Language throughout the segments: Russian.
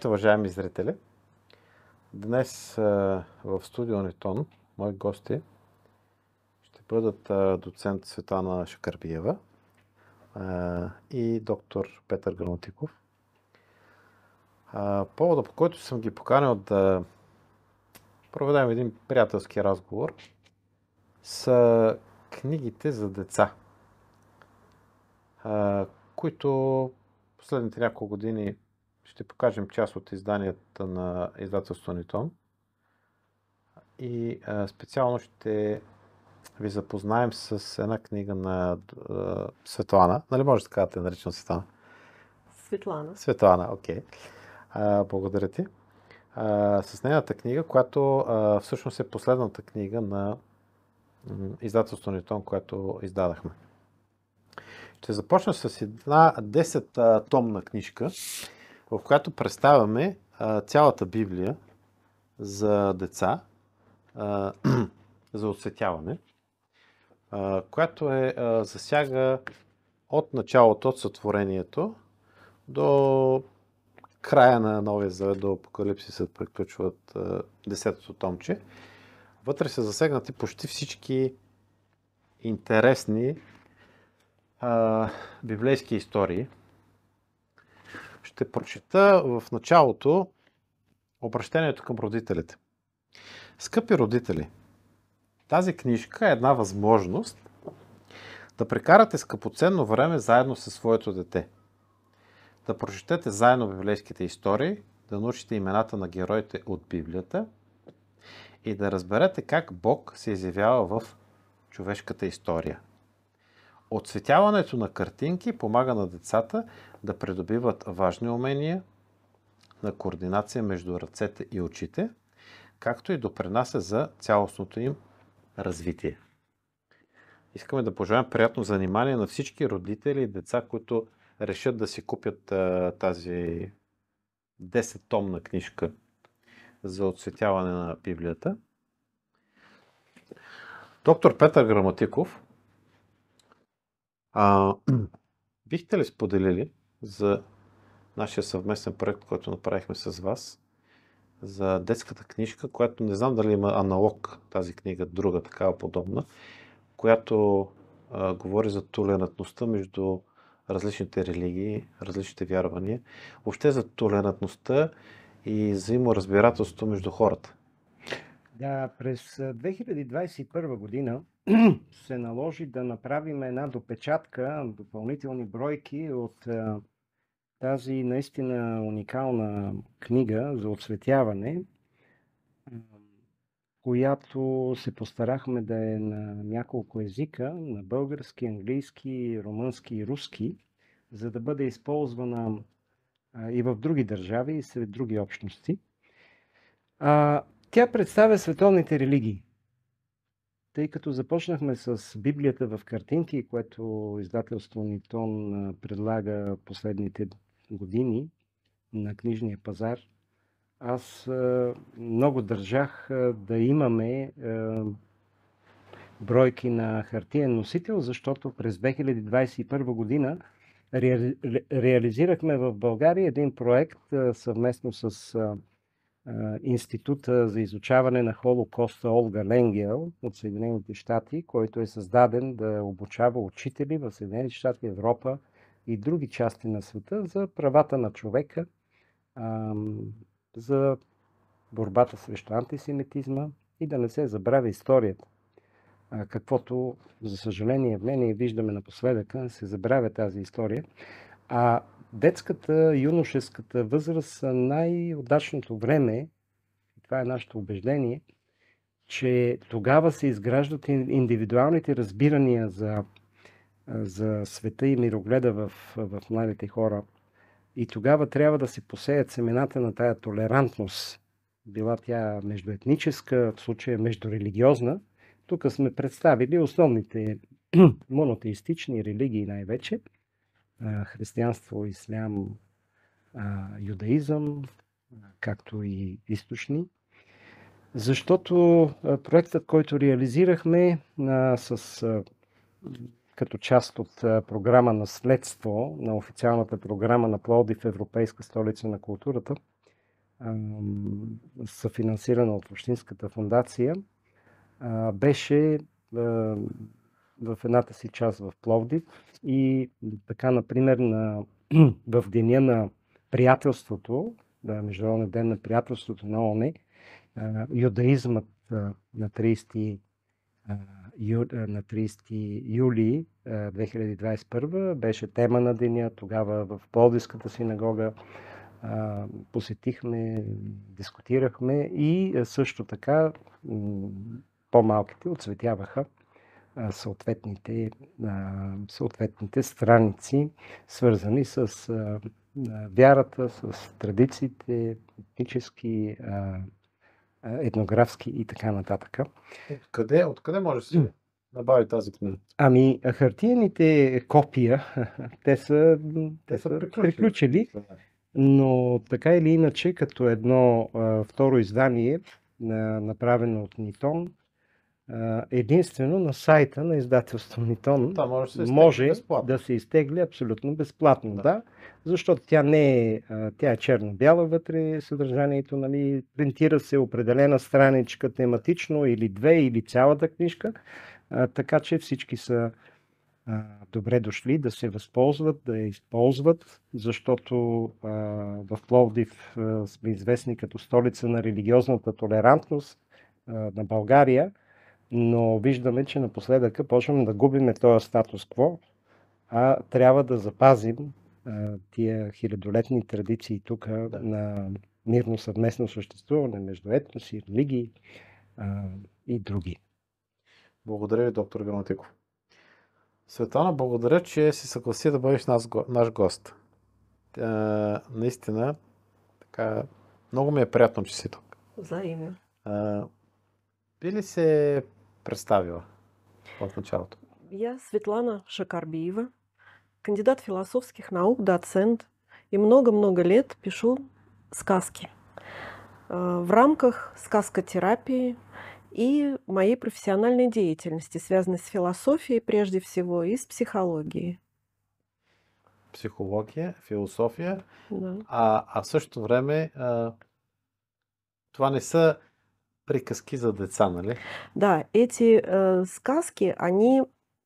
Здравейте, уважаеми зрители! Днес в студио Нитон мои гости ще бъдат доцент Светана Шакарбиева и доктор Петър Гранотиков. Повода, по който съм ги поканил да проведем един приятелски разговор, са книгите за деца, които последните няколко години ще покажем част от изданията на издателство Нитон. И а, специално ще ви запознаем с една книга на а, Светлана. Нали може така да те наричам Светлана? Светлана. Светлана, окей. Okay. Благодаря ти. А, с нейната книга, която а, всъщност е последната книга на издателство Нитон, която издадахме. Ще започна с една 10-томна книжка, в която представяме а, цялата Библия за деца, а, за осветяване, а, която е, а, засяга от началото, от сътворението до края на Новия Завет, до Апокалипсисът приключват десетото томче. Вътре са засегнати почти всички интересни а, библейски истории – ще прочита в началото обращението към родителите. Скъпи родители, тази книжка е една възможност да прекарате скъпоценно време заедно със своето дете. Да прочетете заедно библейските истории, да научите имената на героите от Библията и да разберете как Бог се изявява в човешката история – Отсветяването на картинки помага на децата да придобиват важни умения на координация между ръцете и очите, както и допринася за цялостното им развитие. Искаме да пожелаем приятно занимание на всички родители и деца, които решат да си купят а, тази 10-томна книжка за отсветяване на Библията. Доктор Петър Граматиков а, бихте ли споделили за нашия съвместен проект, който направихме с вас, за детската книжка, която не знам дали има аналог тази книга, друга такава подобна, която а, говори за толерантността между различните религии, различните вярвания, въобще за толерантността и взаиморазбирателство между хората. Да, през 2021 година се наложи да направим една допечатка, допълнителни бройки от тази наистина уникална книга за отсветяване, която се постарахме да е на няколко езика, на български, английски, румънски и руски, за да бъде използвана и в други държави, и сред други общности. Тя представя световните религии. Тъй като започнахме с Библията в картинки, което издателство Нитон предлага последните години на книжния пазар, аз много държах да имаме бройки на хартиен носител, защото през 2021 година реализирахме в България един проект съвместно с Института за изучаване на Холокоста Олга Ленгел от Съединените щати, който е създаден да обучава учители в Съединените щати, Европа и други части на света за правата на човека, за борбата срещу антисемитизма и да не се забравя историята. Каквото, за съжаление, мнение виждаме напоследък, се забравя тази история. А детската, юношеската възраст са най-удачното време, и това е нашето убеждение, че тогава се изграждат индивидуалните разбирания за, за света и мирогледа в, в младите хора. И тогава трябва да се посеят семената на тая толерантност, била тя междуетническа, в случая междурелигиозна. Тук сме представили основните монотеистични религии най-вече – християнство, ислям, юдаизъм, както и източни. Защото проектът, който реализирахме с, като част от програма Наследство на официалната програма на Плодив Европейска столица на културата, съфинансирана от Общинската фундация, беше в едната си част в Пловдив и така, например, на, в деня на приятелството, да, Международния ден на приятелството на ОНЕ, юдаизмът на 30 на 30 юли 2021 беше тема на деня. Тогава в Полдиската синагога посетихме, дискутирахме и също така по-малките отцветяваха съответните, съответните страници, свързани с вярата, с традициите, етнически, етнографски и така нататък. Къде, откъде може да се набави тази книга? Ами, хартияните копия, те са, те са приключили. приключили. Но така или иначе, като едно а, второ издание, а, направено от Нитон, единствено на сайта на издателство Нитон може, да се, може да се изтегли абсолютно безплатно, да. да защото тя не е, тя е черно-бяла вътре съдържанието, нали, принтира се определена страничка тематично или две или цялата книжка, а, така че всички са а, добре дошли да се възползват, да я използват, защото а, в Пловдив а, сме известни като столица на религиозната толерантност а, на България но виждаме, че напоследък почваме да губиме този статус-кво, а трябва да запазим а, тия хилядолетни традиции тук да. на мирно съвместно съществуване между етноси, религии а, и други. Благодаря ви, доктор Гранатиков. Светлана, благодаря, че си съгласи да бъдеш наш гост. А, наистина, така, много ми е приятно, че си тук. Взаимно. Би ли се представила от начала? Я Светлана Шакарбиева, кандидат философских наук, доцент, и много-много лет пишу сказки э, в рамках сказкотерапии и моей профессиональной деятельности, связанной с философией прежде всего и с психологией. Психология, философия, да. а, а в същото време а, това не са Приказки за деца, нали? Да, эти э, сказки, они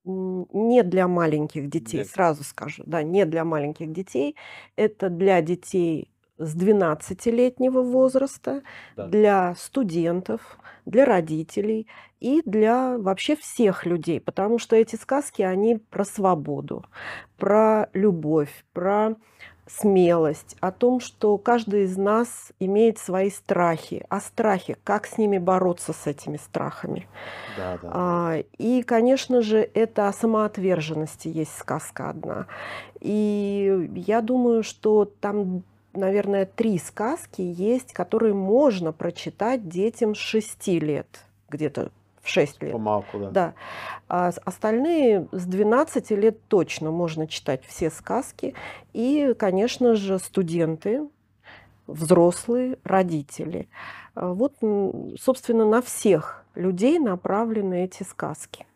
не для маленьких детей, Нет. сразу скажу, да, не для маленьких детей. Это для детей с 12-летнего возраста, да. для студентов, для родителей и для вообще всех людей, потому что эти сказки, они про свободу, про любовь, про смелость, о том, что каждый из нас имеет свои страхи, о страхе, как с ними бороться, с этими страхами. Да, да. А, и, конечно же, это о самоотверженности есть сказка одна. И я думаю, что там, наверное, три сказки есть, которые можно прочитать детям с 6 лет где-то в 6 лет. Помалку, да. да. А остальные с 12 лет точно можно читать все сказки. И, конечно же, студенты, взрослые, родители. А вот, собственно, на всех людей направлены эти сказки.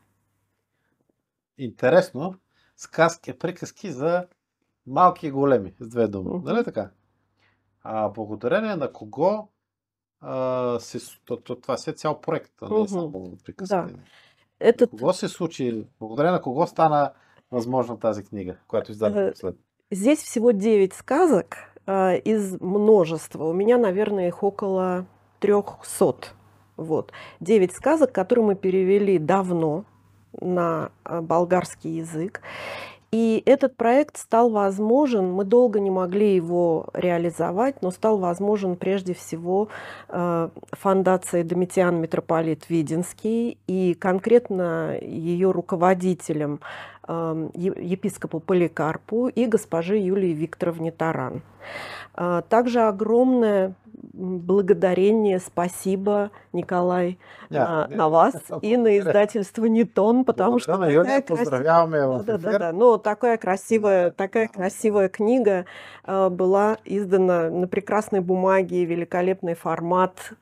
Интересно. Сказки, приказки за малки и големи, с две думи. Mm-hmm. Нали така? А благодарение на кого а, то това си е цял проект, а не mm само прекъсване. Да. Кого се случи, благодаря на кого стана возможно тази книга, която издадена след? Здесь всего 9 сказок э, из множества. У меня, наверное, их около 300. Вот. 9 сказок, которые мы перевели давно на а, болгарский язык. И этот проект стал возможен, мы долго не могли его реализовать, но стал возможен прежде всего э, фондацией Домитиан Митрополит Виденский и конкретно ее руководителем э, епископу Поликарпу и госпоже Юлии Викторовне Таран. Э, также огромное благодарение, спасибо, Николай, yeah, на, yeah. на вас и на издательство Нитон, потому что да, такая красивая, да, да, да, ну, такая красивая, такая красивая книга э, была издана на прекрасной бумаге, великолепный формат.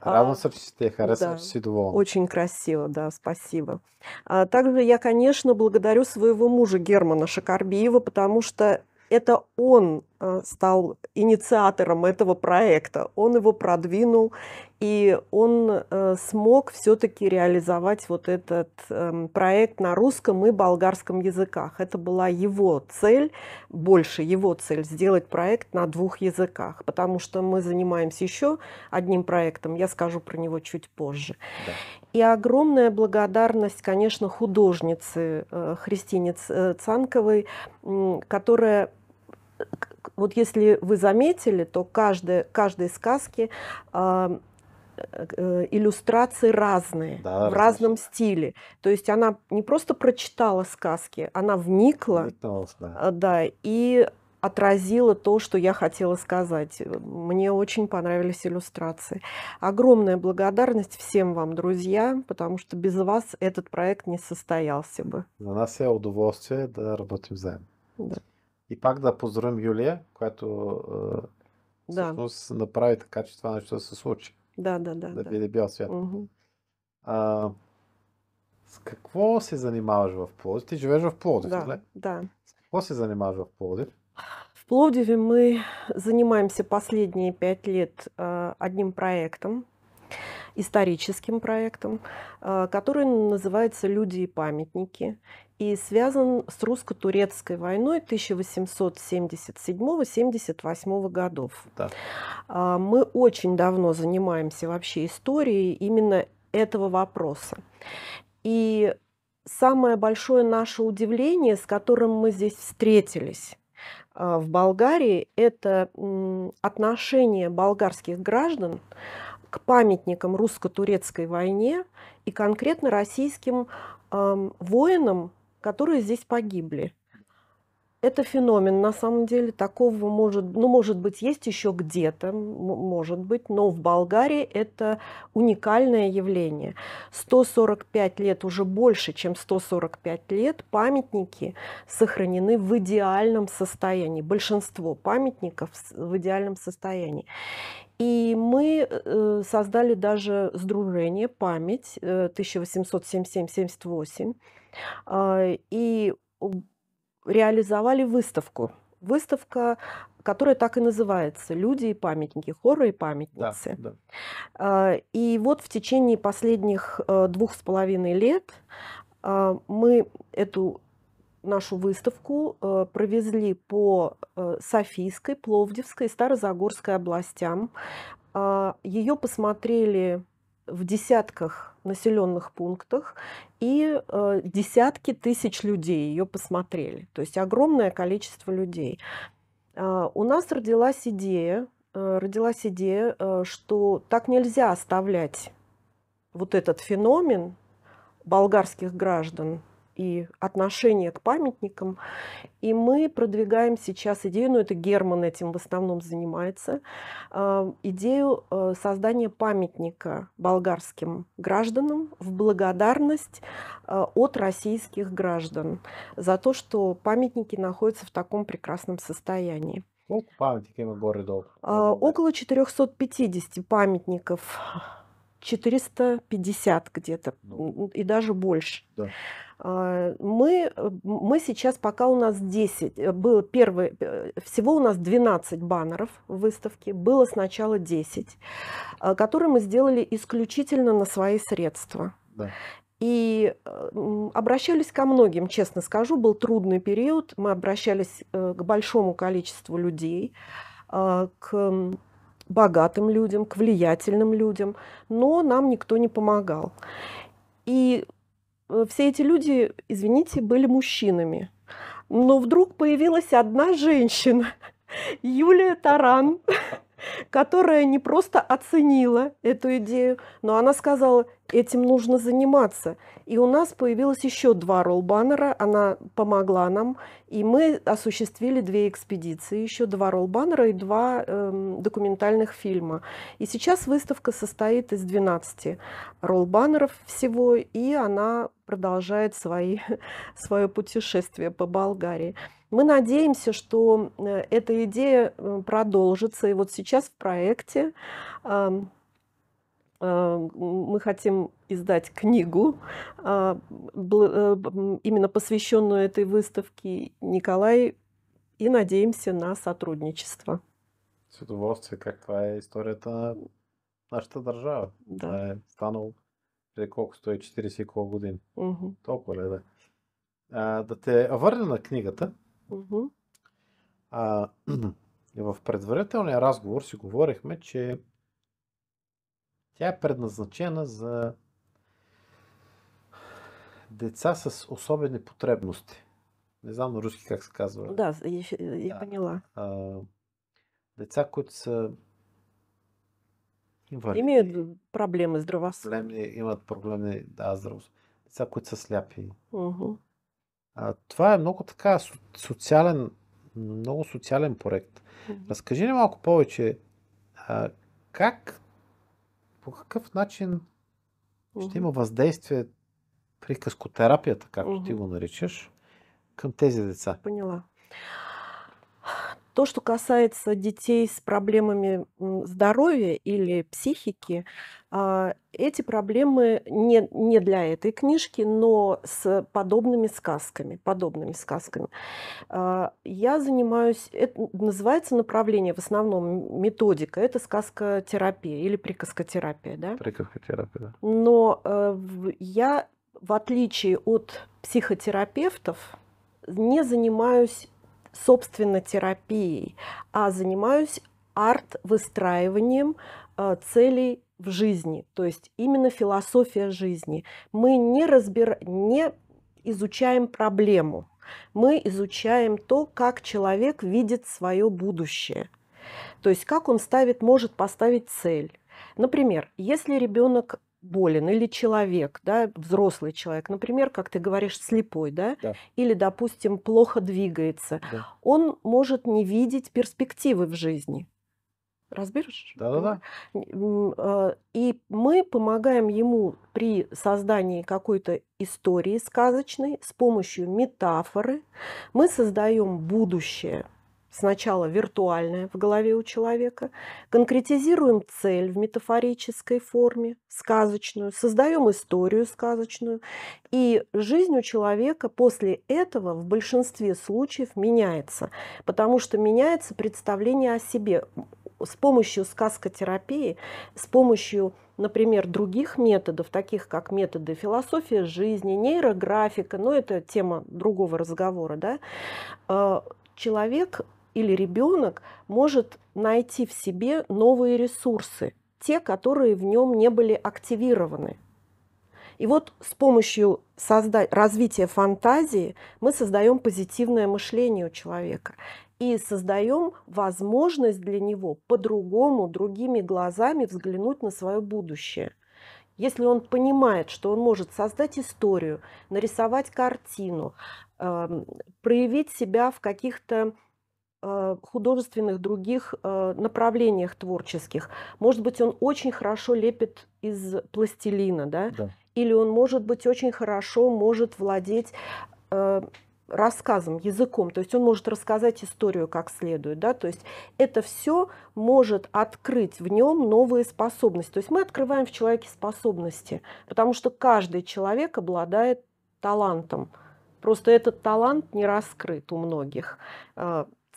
А, равенство всех, равенство всего. Очень красиво, да, спасибо. А также я, конечно, благодарю своего мужа Германа Шакарбиева, потому что это он Э, стал инициатором этого проекта. Он его продвинул, и он э, смог все-таки реализовать вот этот эм, проект на русском и болгарском языках. Это была его цель, больше его цель, сделать проект на двух языках, потому что мы занимаемся еще одним проектом, я скажу про него чуть позже. Да. И огромная благодарность, конечно, художнице э, Христине Цанковой, которая вот если вы заметили, то каждая, каждой сказки а, э, иллюстрации разные, да, в разном стиле. То есть она не просто прочитала сказки, она вникла, Виталась, да. А, да, и отразила то, что я хотела сказать. Мне очень понравились иллюстрации. Огромная благодарность всем вам, друзья, потому что без вас этот проект не состоялся бы. За нас я удовольствие да работаем заедно. Да. И пак да поздравим Юлия, която е, а, да. всъщност направи така, че това нещо да се случи. Да, да, да. Да види да. бял свят. mm А, с какво се занимаваш в Пловдив? Ти живееш в Пловдив, да, ли? Да. С какво се занимаваш в Пловдив? В плодиве мы занимаемся последние пять лет а, одним проектом, историческим проектом, а, который называется «Люди и памятники» и связан с русско-турецкой войной 1877-78 годов. Да. Мы очень давно занимаемся вообще историей именно этого вопроса. И самое большое наше удивление, с которым мы здесь встретились а, в Болгарии, это отношение болгарских граждан к памятникам русско-турецкой войне и конкретно российским воинам, которые здесь погибли. Это феномен, на самом деле, такого может, ну, может быть, есть еще где-то, может быть, но в Болгарии это уникальное явление. 145 лет, уже больше, чем 145 лет, памятники сохранены в идеальном состоянии. Большинство памятников в идеальном состоянии. И мы э, создали даже сдружение «Память» 1877-78 э, а, и реализовали выставку. Выставка, которая так и называется «Люди и памятники», хоры и памятницы». Да, да. И вот в течение последних э, двух с половиной лет а, мы эту нашу выставку э, провезли по э, Софийской, Пловдивской и Старозагорской областям. А, ее посмотрели в десятках населенных пунктах, и э, десятки тысяч людей ее посмотрели. То есть огромное количество людей. Э, у нас родилась идея, э, родилась идея, э, что так нельзя оставлять вот этот феномен болгарских граждан и отношение к памятникам. И мы продвигаем сейчас идею, ну это Герман этим в основном занимается, а, идею э, создания памятника болгарским гражданам в благодарность э, от российских граждан за то, что памятники находятся в таком прекрасном состоянии. Ну, а, памятников в городе. Около 450 памятников 450 где-то ну, и даже больше. Да. А, мы, э, мы сейчас, пока у нас 10, э, было первые э, всего у нас 12 баннеров в выставке, было сначала 10, а, которые мы сделали исключительно на свои средства. Да. И обращались ко многим, честно скажу, был трудный период, мы обращались к большому количеству людей, а, к богатым людям, к влиятельным людям, но нам никто не помогал. И э, все эти люди, извините, были мужчинами. Но вдруг появилась одна женщина, Юлия Таран, которая не просто оценила эту идею, но она сказала, Этим нужно заниматься. И у нас появилось еще два ролл-баннера, она помогла нам, и мы осуществили две экспедиции, еще два ролл-баннера и два э, документальных фильма. И сейчас выставка состоит из 12 баннеров всего, и она продолжает свои, свое путешествие по Болгарии. Мы надеемся, что э, эта идея э, продолжится. И вот сейчас в проекте э, Эм, мы хотим издать книгу, а, э, именно посвященную этой выставке Николай, и надеемся на сотрудничество. С удовольствием, каква е историята нашата държава. Да. Това э, е станало преди колко 140 и колко години. Mm-hmm. Толкова ли да. Э, а, да те върна на книгата. Mm-hmm. А, в предварителния разговор си говорихме, че Тя е предназначена за деца с особени потребности. Не знам на руски как се казва. Да, я, я поняла. А, деца, които са инвалиди. Е, е проблеми здрава здравословни. Имат проблеми, да, здравост. Деца, които са сляпи. Uh-huh. А, това е много така социален, много социален проект. Uh-huh. Разкажи ни малко повече а, как по какъв начин uh-huh. ще има въздействие приказкотерапията, както uh-huh. ти го наричаш, към тези деца? Поняла. То, что касается детей с проблемами здоровья или психики, а, эти проблемы не, не для этой книжки, но с подобными сказками. Подобными сказками. А, я занимаюсь, это называется направление, в основном методика, это сказкотерапия или прикаскотерапия. Да? Прикаскотерапия, да. Но э, я, в отличие от психотерапевтов, не занимаюсь собственно, терапией, а занимаюсь арт-выстраиванием э, целей в жизни, то есть именно философия жизни. Мы не, разбира, не изучаем проблему, мы изучаем то, как человек видит свое будущее, то есть как он ставит, может поставить цель. Например, если ребенок болен или человек, да, взрослый человек, например, как ты говоришь, слепой, да, да. или, допустим, плохо двигается, да. он может не видеть перспективы в жизни. Разберешь? Да-да-да. А, и мы помогаем ему при создании какой-то истории сказочной с помощью метафоры. Мы создаем будущее – сначала виртуальное в голове у человека, конкретизируем цель в метафорической форме, сказочную, создаем историю сказочную, и жизнь у человека после этого в большинстве случаев меняется, потому что меняется представление о себе с помощью сказкотерапии, с помощью, например, других методов, таких как методы философии жизни, нейрографика, но это тема другого разговора, да, э, человек или ребенок может найти в себе новые ресурсы, те, которые в нем не были активированы. И вот с помощью созда... развития фантазии мы создаем позитивное мышление у человека и создаем возможность для него по-другому, другими глазами взглянуть на свое будущее. Если он понимает, что он может создать историю, нарисовать картину, эм, проявить себя в каких-то Э, художественных других э, направлениях творческих. Может быть, он очень хорошо лепит из пластилина, да? да. Или он, может быть, очень хорошо может владеть э, рассказом, языком, то есть он может рассказать историю как следует, да, то есть это все может открыть в нем новые способности. То есть мы открываем в человеке способности, потому что каждый человек обладает талантом. Просто этот талант не раскрыт у многих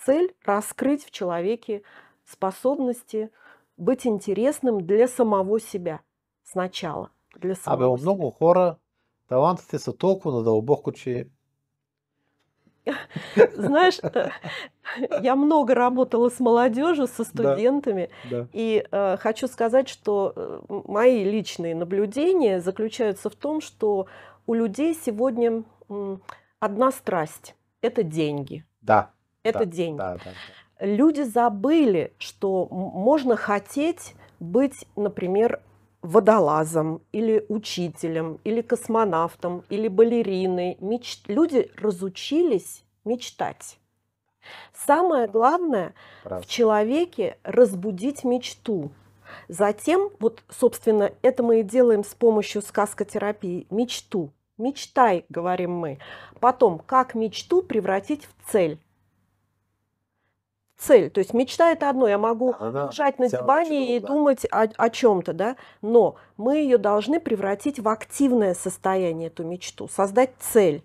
цель – раскрыть в человеке способности быть интересным для самого себя сначала. Для а самого Абе, у много хора талантите са толкова надълбоко, че знаешь, э, я много работала с молодежью, со студентами, да, да. и э, хочу сказать, что э, мои личные наблюдения заключаются в том, что у людей сегодня одна страсть – это деньги. Да. Этот да, деньги. Да, да, да. Люди забыли, что можно хотеть быть, например, водолазом или учителем или космонавтом или балериной. Меч... Люди разучились мечтать. Самое главное Правда. в человеке разбудить мечту. Затем, вот, собственно, это мы и делаем с помощью сказкотерапии, мечту. Мечтай, говорим мы. Потом, как мечту превратить в цель цель. То есть мечта это одно, я могу Она лежать на диване и да. думать о, о чем-то, да, но мы ее должны превратить в активное состояние, эту мечту, создать цель.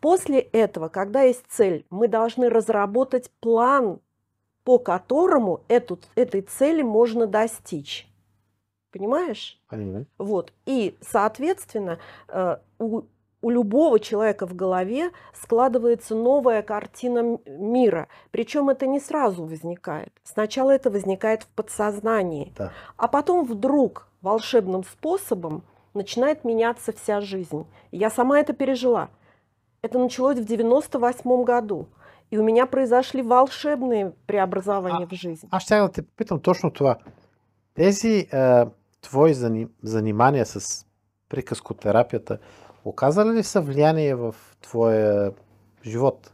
После этого, когда есть цель, мы должны разработать план, по которому эту, этой цели можно достичь. Понимаешь? Понимаю. Вот. И, соответственно, э, у у любого человека в голове складывается новая картина мира. Причем это не сразу возникает. Сначала это возникает в подсознании. Да. А потом вдруг волшебным способом начинает меняться вся жизнь. Я сама это пережила. Это началось в 98 году. И у меня произошли волшебные а преобразования а, в жизни. Аз ще да те попитам точно това. Тези е, э, твои заним, занимания с приказкотерапията, оказали ли са влияние в твоя живот?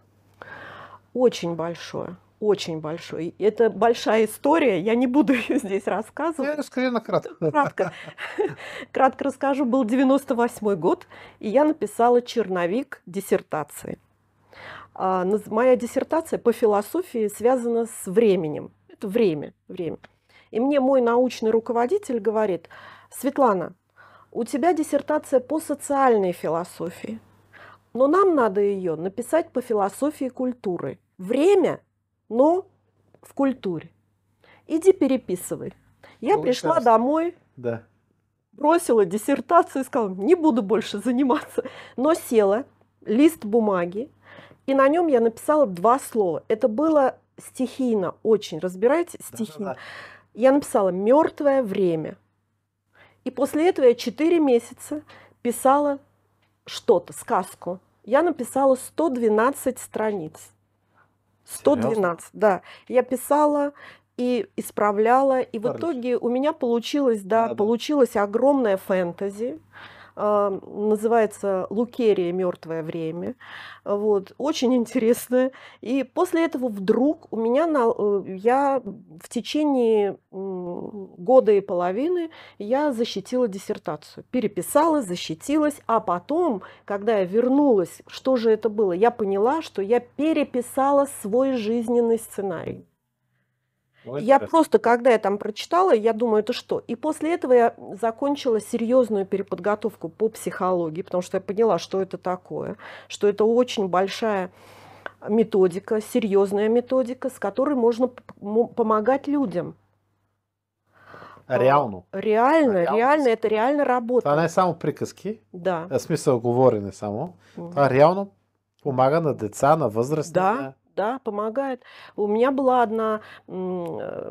Очень большое очень большой. Это большая история, я не буду ее здесь рассказывать. Ну, я скорее, на кратко. Кратко, кратко расскажу. Был 98 год, и я написала черновик диссертации. А, моя диссертация по философии связана с временем. Это время, время. И мне мой научный руководитель говорит, Светлана, у тебя диссертация по социальной философии, но нам надо ее написать по философии культуры. Время, но в культуре. Иди переписывай. Я Получалось. пришла домой, да. бросила диссертацию и сказала, не буду больше заниматься. Но села, лист бумаги, и на нем я написала два слова. Это было стихийно, очень, разбирайте, стихийно. Да, да, да. Я написала «мертвое время». И после этого я 4 месяца писала что-то, сказку. Я написала 112 страниц. 112, Серьезно? да. Я писала и исправляла, и Отлично. в итоге у меня получилось, да, да получилось огромное фэнтези. А, называется «Лукерия. Мертвое время». Вот, очень интересная. И после этого вдруг у меня, на, э, я в течение года и половины я защитила диссертацию. Переписала, защитилась, а потом, когда я вернулась, что же это было, я поняла, что я переписала свой жизненный сценарий. Вот я это. просто, когда я там прочитала, я думаю, это что? И после этого я закончила серьезную переподготовку по психологии, потому что я поняла, что это такое, что это очень большая методика, серьезная методика, с которой можно помогать людям. А а, реально. А реально, реально это реально работает. Това не е само приказки, да. Смысл смисъл говорене само. Реально помогает Това на деца, на възрастни. Да, да, помогает. У меня была одна э,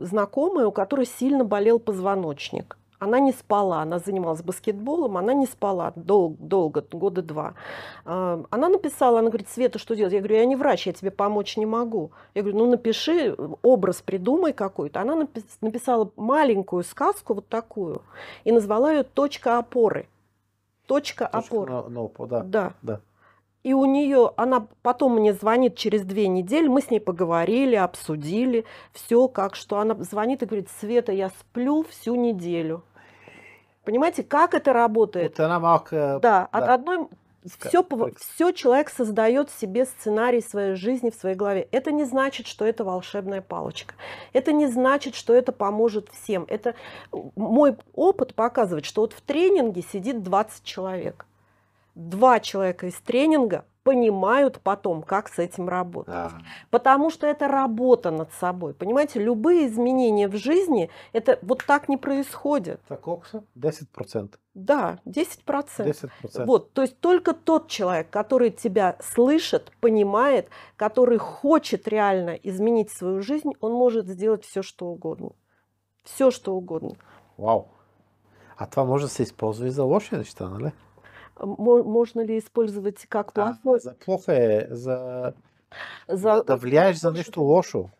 знакомая, у которой сильно болел позвоночник. Она не спала, она занималась баскетболом, она не спала дол- долго, года два. Она написала, она говорит, Света, что делать? Я говорю, я не врач, я тебе помочь не могу. Я говорю, ну напиши, э, образ придумай какой-то. Она написала маленькую сказку вот такую и назвала ее «Точка опоры». Точка, Точка опоры. На, на опор, да. Да. да. И у нее, она потом мне звонит через две недели, мы с ней поговорили, обсудили, все как, что она звонит и говорит, Света, я сплю всю неделю. Понимаете, как это работает? Вот она мог, э, да, да, от одной все, все человек создает себе сценарий своей жизни в своей голове. Это не значит, что это волшебная палочка. Это не значит, что это поможет всем. Это мой опыт показывает, что вот в тренинге сидит 20 человек два человека из тренинга понимают потом, как с этим работать. Да. Потому что это работа над собой. Понимаете, любые изменения в жизни, это вот так не происходит. Так, Окса, 10%. Да, 10%. 10%. Вот, то есть только тот человек, который тебя слышит, понимает, который хочет реально изменить свою жизнь, он может сделать все, что угодно. Все, что угодно. Вау. А това може да се използва и за лоши неща, нали? можно ли использовать как плохое? А, за плохое, за... за... Да влияеш за нещо лошо.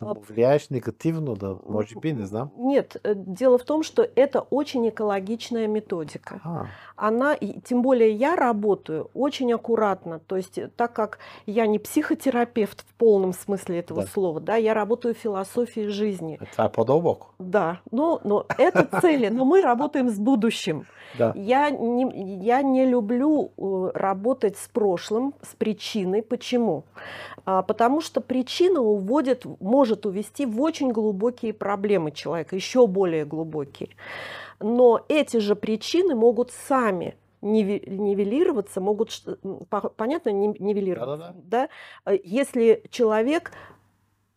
влияешь негативно, да, может быть, не знам. Нет, э, дело в том, что это очень экологичная методика. А. Она, тем более я работаю очень аккуратно, то есть э, так как я не психотерапевт в полном смысле этого да. слова, да, я работаю в философии жизни. Это подобок. Да, но, но это цели, но мы работаем с будущим. Да. Я, не, я не люблю э, работать с прошлым, с причиной. Почему? А, потому что причина уводит, может может увести в очень глубокие проблемы человека, еще более глубокие. Но эти же причины могут сами нивелироваться, могут, понятно, нивелироваться, да, да, э, да. если человек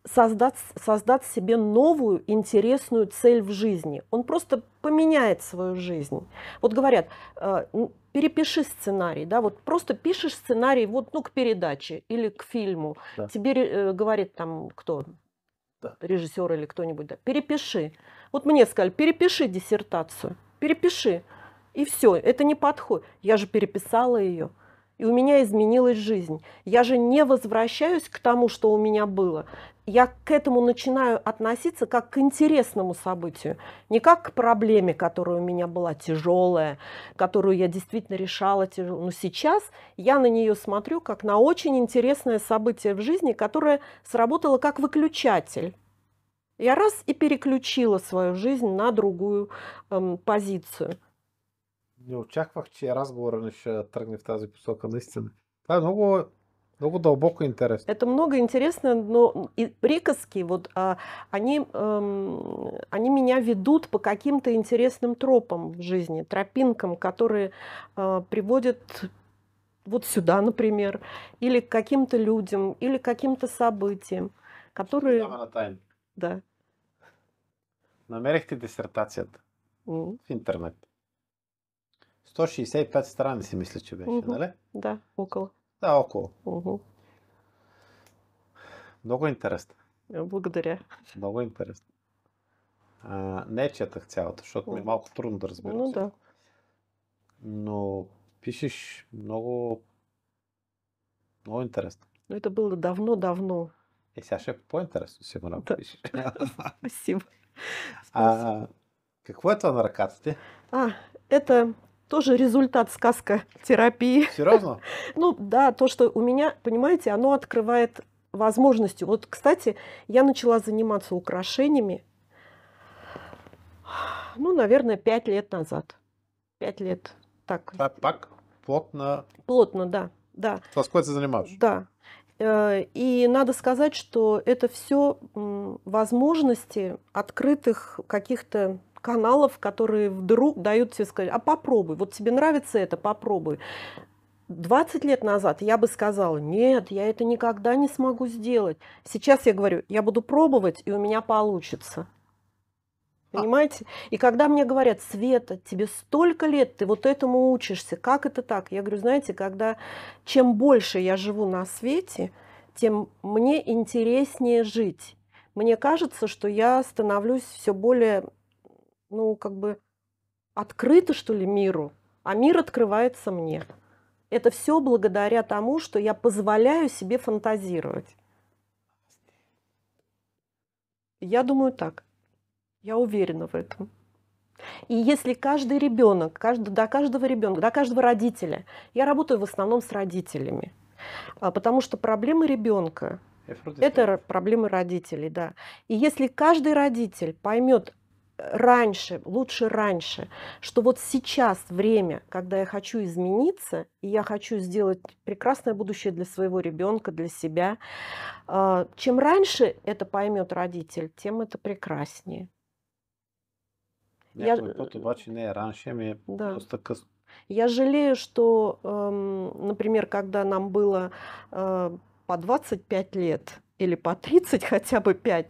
создать создать себе новую интересную цель в жизни. Он просто поменяет свою жизнь. Вот говорят, э, перепиши сценарий, да, вот просто пишешь сценарий вот, ну, к передаче или к фильму. Да. Тебе э, говорит там кто, да. режиссер или кто-нибудь, да, перепиши. Вот мне сказали, перепиши диссертацию, перепиши. И все, это не подходит. Я же переписала ее и у меня изменилась жизнь. Я же не возвращаюсь к тому, что у меня было. Я к этому начинаю относиться как к интересному событию, не как к проблеме, которая у меня была тяжелая, которую я действительно решала тяжело. Но сейчас я на нее смотрю как на очень интересное событие в жизни, которое сработало как выключатель. Я раз и переключила свою жизнь на другую эм, позицию не очаквах, че разговора ще тръгне в тази посока, наистина. Това е много много глубоко интересно. Это много интересно, но и приказки, вот, а, они, эм, они меня ведут по каким-то интересным тропам в жизни, тропинкам, которые э, приводят вот сюда, например, или к каким-то людям, или к каким-то событиям, которые... Дава на Да. Намерихте диссертацията mm. в интернет. 165 страници, мисля, че беше, mm-hmm. нали? Да, около. Да, около. Uh-huh. Много интересно. Е, благодаря. Много интересно. А, не четах цялото, защото ми е малко трудно да разбирам. Но, да. Но пишеш много, много интересно. Но это било давно-давно. Е, сега ще е по-интересно, сигурно, да. пишеш. Спасибо. А, какво е това на ръката ти? А, это тоже результат сказка терапии. Серьезно? ну да, то, что у меня, понимаете, оно открывает возможности. Вот, кстати, я начала заниматься украшениями, ну, наверное, пять лет назад. Пять лет. Так. Так, плотно. Плотно, да, да. Со сколько ты занимаешься? Да. Э, и надо сказать, что это все возможности открытых каких-то каналов, которые вдруг дают тебе сказать, а попробуй, вот тебе нравится это, попробуй. 20 лет назад я бы сказала, нет, я это никогда не смогу сделать. Сейчас я говорю, я буду пробовать, и у меня получится. А Понимаете? И когда мне говорят, Света, тебе столько лет, ты вот этому учишься, как это так? Я говорю, знаете, когда чем больше я живу на свете, тем мне интереснее жить. Мне кажется, что я становлюсь все более ну, как бы открыта, что ли, миру, а мир открывается мне. Это все благодаря тому, что я позволяю себе фантазировать. Я думаю так. Я уверена в этом. И если каждый ребенок, каждый, до каждого ребенка, до каждого родителя, я работаю в основном с родителями, а, потому что проблемы ребенка это проблемы родителей, да. И если каждый родитель поймет раньше, лучше раньше, что вот сейчас время, когда я хочу измениться, и я хочу сделать прекрасное будущее для своего ребенка, для себя. А, чем раньше это поймет родитель, тем это прекраснее. Някой я... не э, раньше, ами да. доста Я жалею, что, эм, например, когда нам было э, по 25 лет, или по 30 хотя бы 5,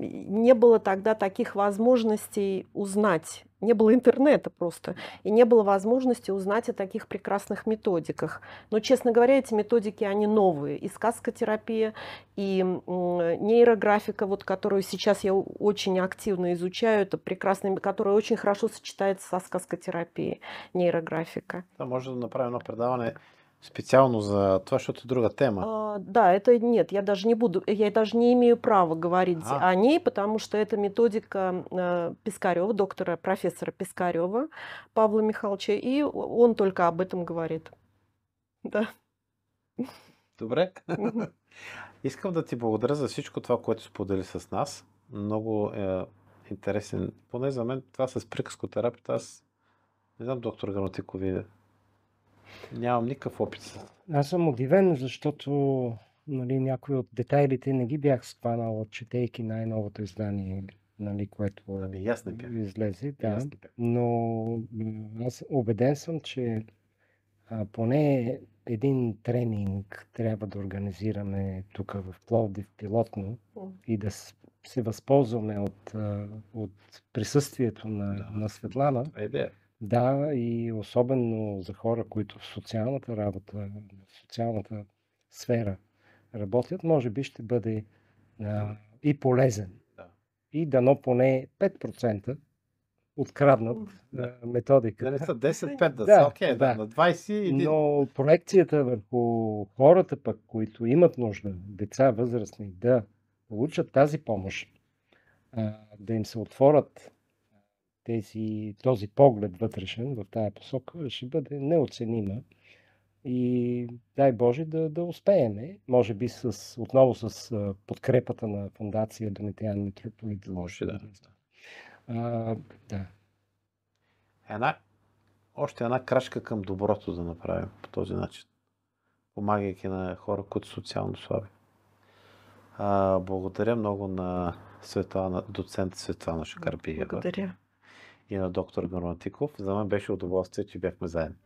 не было тогда таких возможностей узнать. Не было интернета просто, и не было возможности узнать о таких прекрасных методиках. Но, честно говоря, эти методики, они новые. И сказкотерапия, и нейрографика, вот, которую сейчас я очень активно изучаю, это прекрасная, которая очень хорошо сочетается со сказкотерапией, нейрографика. Это можно на предавание Специално за това, что защото е друга тема. А, да, это нет, я даже не буду, я даже не имею права говорить а. о ней, потому что это методика э, Пискарева, доктора, профессора Пискарева Павла Михайловича, и он только об этом говорит. Да. Добре. Искам да ти благодаря за всичко това, което сподели с нас. Много е интересен. Поне за мен това с приказкотерапията, аз не знам, доктор Гранотико, вие Нямам никакъв опит. Аз съм удивен, защото нали, някои от детайлите не ги бях схванал, четейки най-новото издание, нали, което ами, аз бях. излезе. Да, аз бях. Но аз убеден съм, че а, поне един тренинг трябва да организираме тук в Пловдив пилотно и да се възползваме от, от присъствието на, да. на Светлана. Е, да. Да, и особено за хора, които в социалната работа, в социалната сфера работят, може би ще бъде а, и полезен. Да. И дано поне 5% откраднат да. методиката. Да не са 10-5, да, да са окей, okay, да, да, на Но проекцията върху хората пък, които имат нужда, деца, възрастни, да получат тази помощ, а, да им се отворят тези, този поглед вътрешен в тая посока ще бъде неоценима. И дай Боже да, да успееме, може би с, отново с подкрепата на фундация Домитиан Митрополит. Може да. А, да. Една, още една крачка към доброто да направим по този начин, помагайки на хора, които са социално слаби. А, благодаря много на Светлана, доцент Светлана Шакарпиева. Благодаря и на доктор Гарматиков. За мен беше удоволствие, че бяхме заедно.